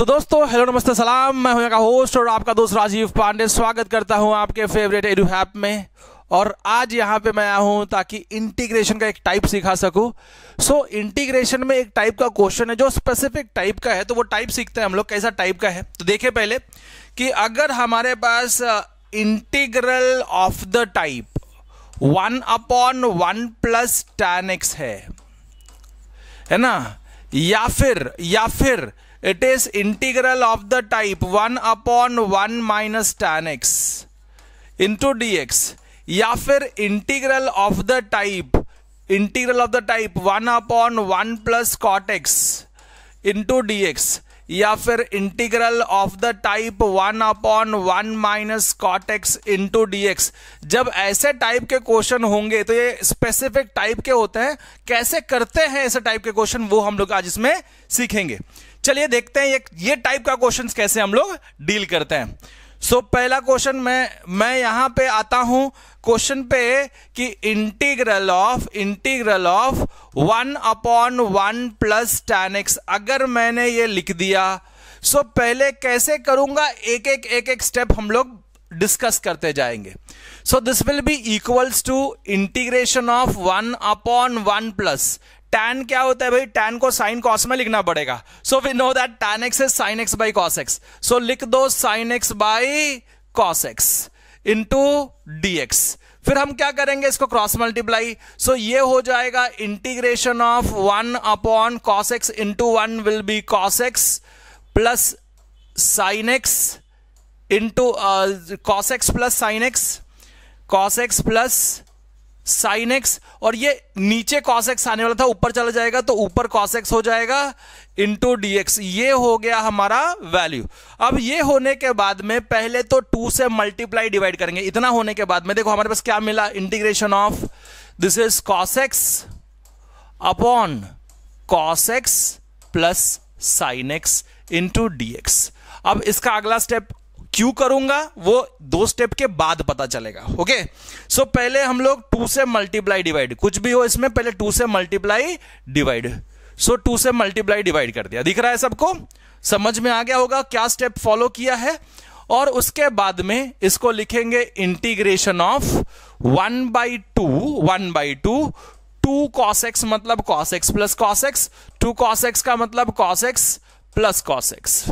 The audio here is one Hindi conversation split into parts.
सो so, दोस्तों हेलो नमस्ते सलाम मैं हूं का होस्ट और आपका दोस्त राजीव पांडे स्वागत करता हूं आपके फेवरेट एडू हैप में और आज यहां पे मैं आया हूं ताकि इंटीग्रेशन का एक टाइप सिखा सकूं सो so, इंटीग्रेशन में एक टाइप का क्वेश्चन है जो स्पेसिफिक टाइप का है तो वो टाइप सीखते हैं हम लोग कैसा टाइप का है तो देखे पहले कि अगर हमारे पास integral of the type one upon one plus tan x है ना या फिर या फिर it is integral of the type 1 upon 1 minus tan x into dx या फिर integral of the type integral of the type one upon one plus cot x into d x या फिर integral of the type one upon one minus cot x into d x जब ऐसे टाइप के क्वेश्चन होंगे तो ये स्पेसिफिक टाइप के होते हैं कैसे करते हैं ऐसे टाइप के क्वेश्चन वो हम लोग आज इसमें सीखेंगे चलिए देखते हैं ये ये टाइप का क्वेश्चन कैसे हम लोग डील करते हैं सो so, पहला क्वेश्चन मैं मैं यहां पे आता हूं क्वेश्चन पे कि integral of integral of one upon one plus tan x अगर मैंने ये लिख दिया सो so पहले कैसे करूंगा एक एक एक एक स्टेप हम लोग डिस्कस करते जाएंगे so this will be equals to integration of one upon one plus tan क्या होता है भाई टैन को साइन कॉस में लिखना पड़ेगा so we know that tan x is sine x by cos x so लिख दो sine x by cos x into d x फिर हम क्या करेंगे इसको क्रॉस मल्टीप्लाई सो ये हो जाएगा integration of one upon cos x into one will be cos x plus sine x into cos x plus sine x cos x plus sine x और ये नीचे कॉस एक्स आने वाला था ऊपर चला जाएगा तो ऊपर कॉस एक्स हो जाएगा इंटू डी एक्स ये हो गया हमारा वैल्यू अब ये होने के बाद में पहले तो टू से मल्टीप्लाई डिवाइड करेंगे इतना होने के बाद में देखो हमारे पास क्या मिला integration of this is cos x upon cos x plus sine x into d x अब इसका अगला स्टेप क्यों करूंगा वो दो स्टेप के बाद पता चलेगा ओके सो so, पहले हम लोग टू से मल्टीप्लाई डिवाइड कुछ भी हो इसमें पहले टू से मल्टीप्लाई डिवाइड सो टू से मल्टीप्लाई डिवाइड कर दिया दिख रहा है सबको समझ में आ गया होगा क्या स्टेप फॉलो किया है और उसके बाद में इसको लिखेंगे integration of one by two one by two two cos x मतलब cos x plus cos x two cos x का मतलब cos x plus cos x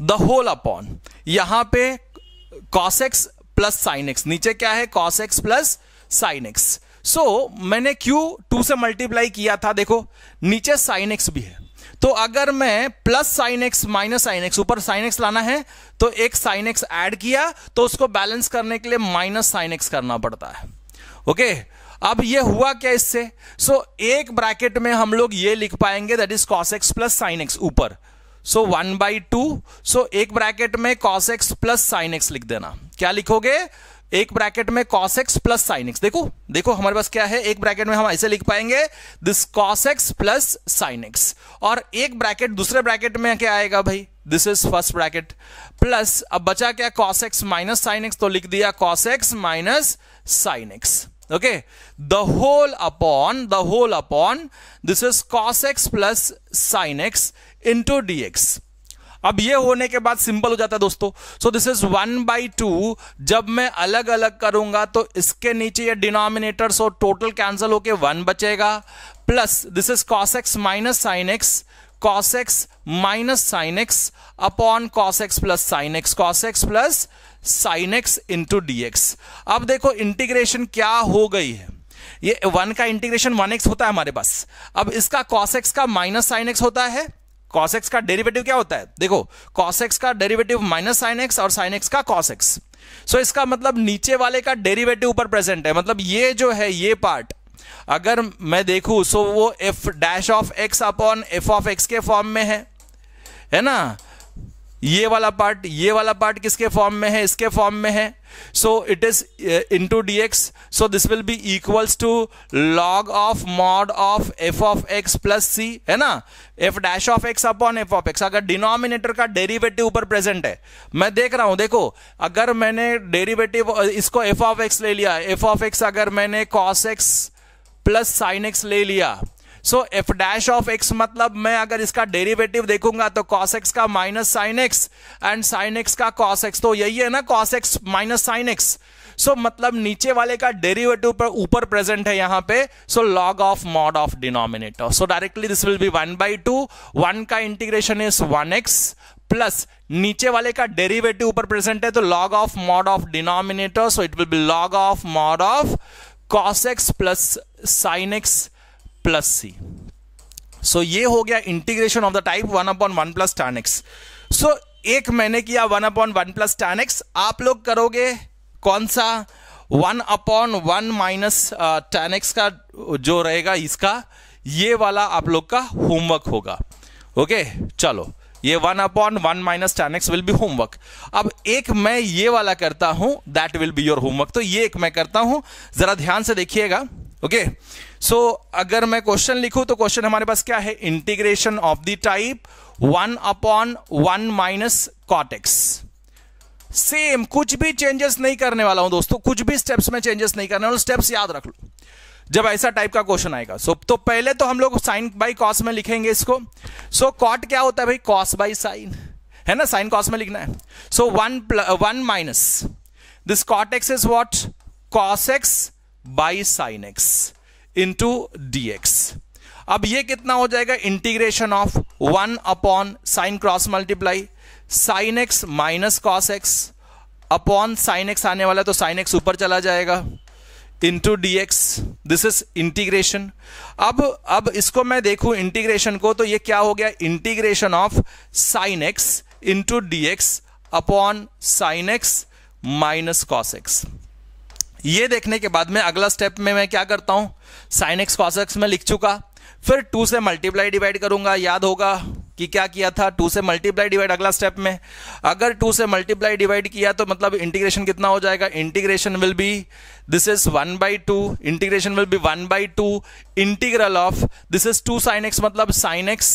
the whole upon यहां पे कॉसेक्स प्लस साइन एक्स नीचे क्या है cos x plus sine x so मैंने क्यू टू से मल्टीप्लाई किया था देखो नीचे साइन एक्स भी है तो अगर मैं plus sine x minus sine x ऊपर साइनेक्स लाना है तो एक साइन एक्स एड किया तो उसको बैलेंस करने के लिए माइनस साइन एक्स करना पड़ता है ओके okay? अब ये हुआ क्या इससे सो so, एक ब्रैकेट में हम लोग ये लिख पाएंगे that is cos x plus sine x ऊपर so one by two so एक ब्रैकेट में cos x plus sine x लिख देना क्या लिखोगे एक ब्रैकेट में cos x plus sine x देखो देखो हमारे पास क्या है एक ब्रैकेट में हम ऐसे लिख पाएंगे this cos x plus sine x और एक ब्रैकेट दूसरे ब्रैकेट में क्या आएगा भाई this is first bracket plus अब बचा क्या cos x minus sine x तो लिख दिया cos x minus sine x okay the whole upon the whole upon this is cos x plus sine x into d x अब ये होने के बाद सिंपल हो जाता है दोस्तों so this is one by two जब मैं अलग अलग करूंगा तो इसके नीचे ये डिनोमिनेटर सो टोटल कैंसिल होके वन बचेगा plus this is cos x minus sine x cos x minus sine x upon cos x plus sine x cos x plus sine x into d x अब देखो इंटीग्रेशन क्या हो गई है ये वन का इंटीग्रेशन वन एक्स होता है हमारे पास अब इसका कॉस एक्स का माइनस साइन एक्स होता है कॉस एक्स का डेरिवेटिव क्या होता है देखो कॉस एक्स का डेरिवेटिव माइनस साइन एक्स और साइन एक्स का कॉस एक्स सो इसका मतलब नीचे वाले का डेरिवेटिव ऊपर प्रेजेंट है मतलब ये जो है ये पार्ट अगर मैं देखू सो वो F dash of x upon F of x के फॉर्म में है है ना ये वाला पार्ट ये वाला पार्ट किसके फॉर्म में है इसके फॉर्म में है so it is uh, into dx so this will be equals to log of mod of f of x plus c hai na f dash of x upon f of x agar denominator ka derivative upar present hai main dekh raha hu dekho agar maine derivative isko f of x le liya f of x agar maine cos x plus sin x le liya so F dash of x मतलब मैं अगर इसका डेरिवेटिव देखूंगा तो कॉस एक्स का minus sine x and sine x का कॉस एक्स तो यही है ना cos x minus sine x so मतलब नीचे वाले का डेरिवेटिव पर ऊपर प्रेजेंट है यहां पे so log of mod of denominator so directly this will be one by two one का integration is one x plus नीचे वाले का डेरिवेटिव ऊपर प्रेजेंट है तो log of mod of denominator so it will be log of mod of cos x plus sine x plus C so ये हो गया integration of the type one upon one plus tan x so एक मैंने किया one upon one plus tan x आप लोग करोगे कौन सा one upon one minus tan x का जो रहेगा इसका ये वाला आप लोग का होमवर्क होगा ओके okay? चलो ये one upon one minus tan x will be homework अब एक मैं ये वाला करता हूं that will be your homework तो ये एक मैं करता हूं जरा ध्यान से देखिएगा ओके okay? सो so, अगर मैं क्वेश्चन लिखूं तो क्वेश्चन हमारे पास क्या है integration of the type one upon one minus cot x same कुछ भी चेंजेस नहीं करने वाला हूं दोस्तों कुछ भी स्टेप्स में चेंजेस नहीं करने वाला स्टेप्स याद रख लो जब ऐसा टाइप का क्वेश्चन आएगा सो so, तो पहले तो हम लोग साइन बाई कॉस में लिखेंगे इसको सो so, कॉट क्या होता है भाई कॉस बाई साइन है ना साइन कॉस में लिखना है so one one minus this cot x is what cos x by sine x into d अब ये कितना हो जाएगा integration of one upon sine cross multiply sine x minus cos x upon sine x आने वाला तो साइन एक्स ऊपर चला जाएगा into d x this is integration अब अब इसको मैं देखूं इंटीग्रेशन को तो ये क्या हो गया integration of sine x into d x upon sine x minus cos x ये देखने के बाद में अगला स्टेप में मैं क्या करता हूं साइन एक्स कॉस एक्स में लिख चुका फिर टू से मल्टीप्लाई डिवाइड करूंगा याद होगा कि क्या किया था टू से मल्टीप्लाई डिवाइड अगला स्टेप में अगर टू से मल्टीप्लाई डिवाइड किया तो मतलब इंटीग्रेशन कितना हो जाएगा integration will be this is one by two integration will be one by two integral of this is two sine x मतलब sine x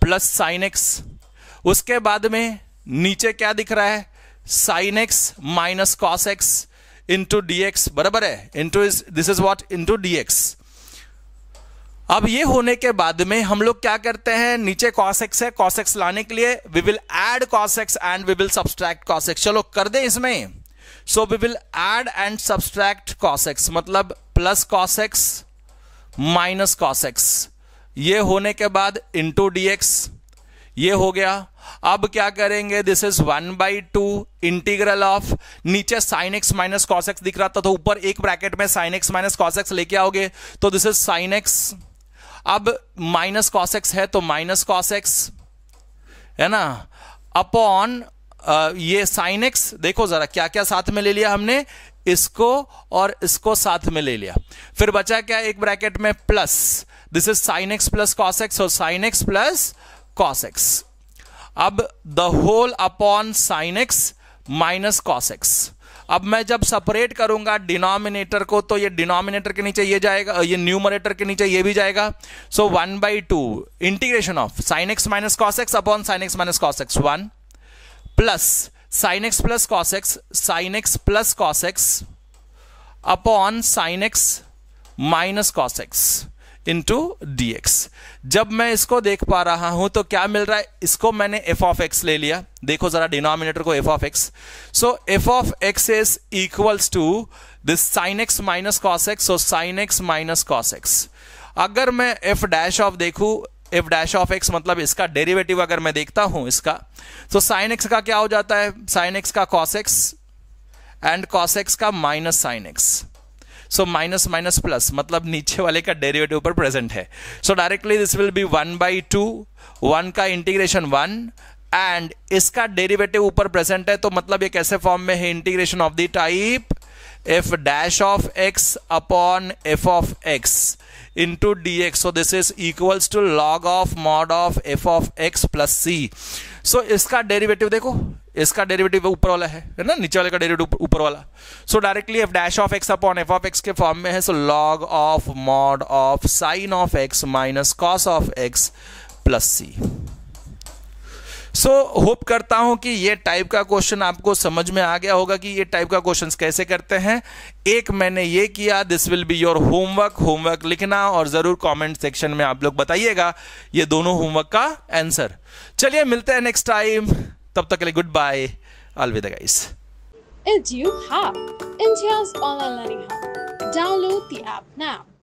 plus sine x उसके बाद में नीचे क्या दिख रहा है sine x minus cos x into d बराबर है into is this is what into d अब ये होने के बाद में हम लोग क्या करते हैं नीचे x है x लाने के लिए we will add cos x and we will subtract x चलो कर दे इसमें so we will add and subtract cos x मतलब प्लस कॉसेक्स माइनस कॉसेक्स ये होने के बाद इंटू डीएक्स ये हो गया अब क्या करेंगे this is one by two integral of नीचे साइन एक्स माइनस कॉसेक्स दिख रहा था तो ऊपर एक ब्रैकेट में साइन एक्स माइनस कॉसेक्स लेके आओगे तो दिस इज साइन एक्स अब माइनस कॉसेक्स है तो माइनस कॉसेक्स है ना अपॉन uh, ये साइन एक्स देखो जरा क्या क्या साथ में ले लिया हमने इसको और इसको साथ में ले लिया फिर बचा क्या एक ब्रैकेट में plus this is sine x plus cos x और sine x plus cos x अब the whole upon sine x minus cos x अब मैं जब सेपरेट करूंगा डिनोमिनेटर को तो ये डिनोमिनेटर के नीचे ये जाएगा ये न्यूमरेटर के नीचे ये भी जाएगा so one by two integration of sine x minus cos x upon sine x minus cos x one plus sine x plus cos x sine x plus cos x upon sine x minus cos x into d जब मैं इसको देख पा रहा हूं तो क्या मिल रहा है इसको मैंने एफ ऑफ एक्स ले लिया देखो जरा डिनोमिनेटर को f of x so f of x is equals to this sine x minus cos x so sine x minus cos x अगर मैं एफ डैश ऑफ देखू एफ डैश ऑफ एक्स मतलब इसका डेरिवेटिव अगर मैं देखता हूं इसका तो साइन एक्स का क्या हो जाता है साइन एक्स का cos x and cos x का minus sine x so minus minus plus मतलब नीचे वाले का डेरिवेटिव पर प्रेजेंट है सो directly this will be one by two one का इंटीग्रेशन वन एंड इसका डेरिवेटिव ऊपर प्रेजेंट है तो मतलब ये कैसे फॉर्म में है integration of the type f dash of x upon F of x into d x so this is equals to log of mod of f of x plus C so इसका डेरिवेटिव देखो इसका डेरिवेटिव ऊपर वाला है है ना नीचे वाले का डेरिवेटिव ऊपर वाला so directly f dash of x upon F of x के फॉर्म में है so log of mod of sine of x minus cos of x plus C so so, hope करता हूं कि ये टाइप का क्वेश्चन आपको समझ में आ गया होगा कि ये टाइप का क्वेश्चंस कैसे करते हैं एक मैंने ये किया this will be your homework homework लिखना और ज़रूर कमेंट सेक्शन में आप लोग बताइएगा ये दोनों होमवर्क का आंसर चलिए मिलते हैं नेक्स्ट टाइम तब तक के लिए गुड बाय अलविदा guys Edu Hub, India's online learning hub. Download the app now.